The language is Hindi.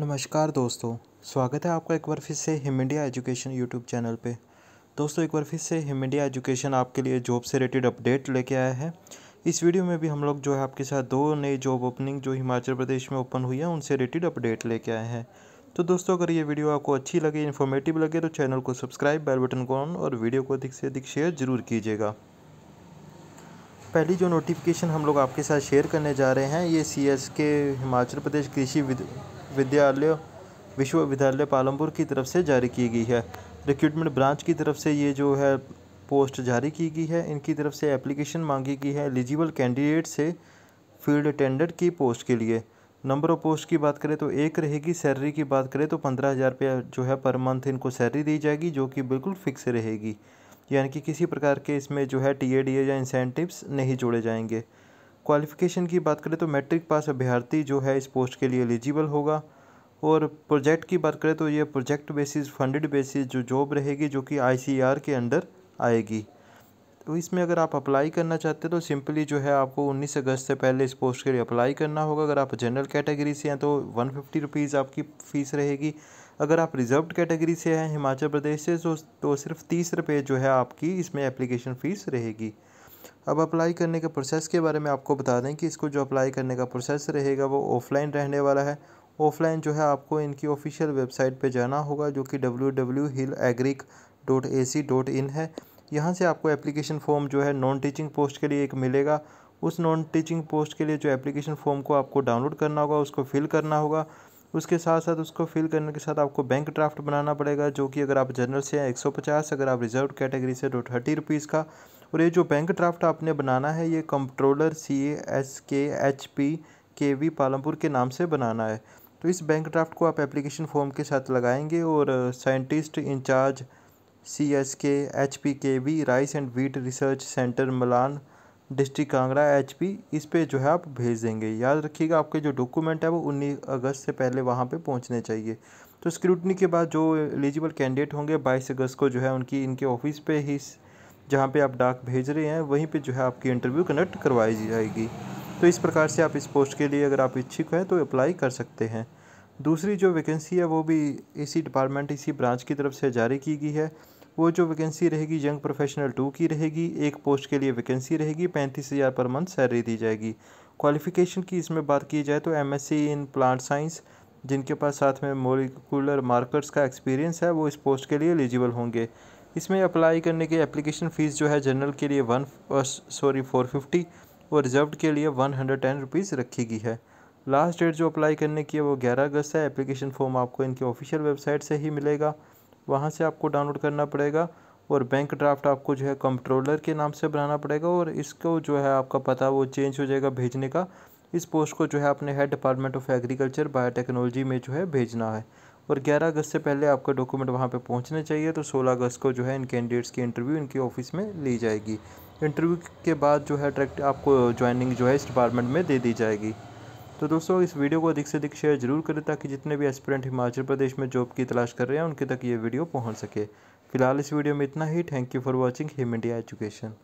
नमस्कार दोस्तों स्वागत है आपका एक बार फिर से Him India Education YouTube channel पे दोस्तों एक बार फिर से हिम इंडिया एजुकेशन आपके लिए जॉब से रिलेटेड अपडेट लेके आया है इस वीडियो में भी हम लोग जो है आपके साथ दो नई जॉब ओपनिंग जो हिमाचल प्रदेश में ओपन हुई है उनसे रिलेटेड अपडेट लेके आए हैं तो दोस्तों अगर ये वीडियो आपको अच्छी लगे इन्फॉर्मेटिव लगे तो चैनल को सब्सक्राइब बेल बटन को ऑन और वीडियो को अधिक से अधिक शेयर जरूर कीजिएगा पहली जो नोटिफिकेशन हम लोग आपके साथ शेयर करने जा रहे हैं ये सी के हिमाचल प्रदेश कृषि विद्यालय विश्वविद्यालय पालमपुर की तरफ से जारी की गई है रिक्रूटमेंट ब्रांच की तरफ से ये जो है पोस्ट जारी की गई है इनकी तरफ से एप्लीकेशन मांगी गई है एलिजिबल कैंडिडेट से फील्ड अटेंडेंट की पोस्ट के लिए नंबर ऑफ पोस्ट की बात करें तो एक रहेगी सैलरी की बात करें तो पंद्रह हज़ार रुपया जो है पर मंथ इनको सैलरी दी जाएगी जो कि बिल्कुल फिक्स रहेगी यानी कि किसी प्रकार के इसमें जो है टी या इंसेंटिव्स नहीं जोड़े जाएंगे क्वालिफ़िकेशन की बात करें तो मैट्रिक पास अभ्यर्थी जो है इस पोस्ट के लिए एलिजिबल होगा और प्रोजेक्ट की बात करें तो ये प्रोजेक्ट बेसिस फंडेड बेसिस जो जॉब रहेगी जो कि आईसीआर e के अंडर आएगी तो इसमें अगर आप अप्लाई करना चाहते हैं तो सिंपली जो है आपको 19 अगस्त से पहले इस पोस्ट के लिए अप्लाई करना होगा अगर आप जनरल कैटेगरी से हैं तो वन फिफ्टी रुपीज़ आपकी फ़ीस रहेगी अगर आप रिजर्व कैटेगरी से हैं हिमाचल प्रदेश से तो, तो सिर्फ तीस रुपये जो है आपकी इसमें एप्लीकेशन फ़ीस रहेगी अब अप्लाई करने के प्रोसेस के बारे में आपको बता दें कि इसको जो अप्लाई करने का प्रोसेस रहेगा वो ऑफ़लाइन रहने वाला है ऑफ़लाइन जो है आपको इनकी ऑफिशियल वेबसाइट पे जाना होगा जो कि W W hill agric dot A C dot in है यहाँ से आपको एप्लीकेशन फॉर्म जो है नॉन टीचिंग पोस्ट के लिए एक मिलेगा उस नॉन टीचिंग पोस्ट के लिए जो एप्लीकेशन फॉर्म को आपको डाउनलोड करना होगा उसको फिल करना होगा उसके साथ साथ उसको फिल करने के साथ आपको बैंक ड्राफ्ट बनाना पड़ेगा जो कि अगर आप जनरल से हैं एक अगर आप रिजर्व कैटेगरी से तो थर्टी रुपीज़ का और ये जो बैंक ड्राफ्ट आपने बनाना है ये controller C S K H P K V Palampur के नाम से बनाना है तो इस बैंक ड्राफ्ट को आप एप्लीकेशन फॉर्म के साथ लगाएंगे और scientist incharge C S K H P K V rice and wheat research centre Malan district Kangra H P इस पर जो है आप भेज देंगे याद रखिएगा आपके जो डॉक्यूमेंट है वो उन्नीस अगस्त से पहले वहाँ पर पहुँचने चाहिए तो स्क्रूटनी के बाद जो एलिजिबल कैंडिडेट होंगे बाईस अगस्त को जो है उनकी इनके ऑफिस पे ही जहाँ पे आप डाक भेज रहे हैं वहीं पे जो है आपकी इंटरव्यू कनेक्ट करवाई जाएगी तो इस प्रकार से आप इस पोस्ट के लिए अगर आप इच्छुक हैं तो अप्लाई कर सकते हैं दूसरी जो वैकेंसी है वो भी इसी डिपार्टमेंट इसी ब्रांच की तरफ से जारी की गई है वो जो वैकेंसी रहेगी यंग प्रोफेशनल टू की रहेगी एक पोस्ट के लिए वैकेंसी रहेगी पैंतीस हज़ार पर मंथ सैलरी दी जाएगी क्वालिफ़िकेशन की इसमें बात की जाए तो एम इन प्लांट साइंस जिनके पास साथ में मोलिकुलर मार्कर्स का एक्सपीरियंस है वो इस पोस्ट के लिए एलिजिबल होंगे इसमें अप्लाई करने की एप्लीकेशन फ़ीस जो है जनरल के लिए वन सॉरी फोर फिफ्टी और रिजर्व के लिए वन हंड्रेड टेन रुपीज़ रखी गई है लास्ट डेट जो अप्लाई करने की है वो ग्यारह अगस्त है एप्लीकेशन फॉर्म आपको इनकी ऑफिशियल वेबसाइट से ही मिलेगा वहाँ से आपको डाउनलोड करना पड़ेगा और बैंक ड्राफ्ट आपको जो है कंट्रोलर के नाम से बनाना पड़ेगा और इसको जो है आपका पता वो चेंज हो जाएगा भेजने का इस पोस्ट को जो है अपने head department of agriculture biotechnology में जो है भेजना है और 11 अगस्त से पहले आपका डॉक्यूमेंट वहाँ पे पहुँचना चाहिए तो 16 अगस्त को जो है इन कैंडिडेट्स की इंटरव्यू इनकी ऑफिस में ली जाएगी इंटरव्यू के बाद जो है डायरेक्ट आपको ज्वाइनिंग जो है इस डिपार्टमेंट में दे दी जाएगी तो दोस्तों इस वीडियो को अधिक से अधिक शेयर जरूर करें ताकि जितने भी एस्पिरेंट हिमाचल प्रदेश में जॉब की तलाश कर रहे हैं उनके तक ये वीडियो पहुँच सके फिलहाल इस वीडियो में इतना ही thank you for watching Him India education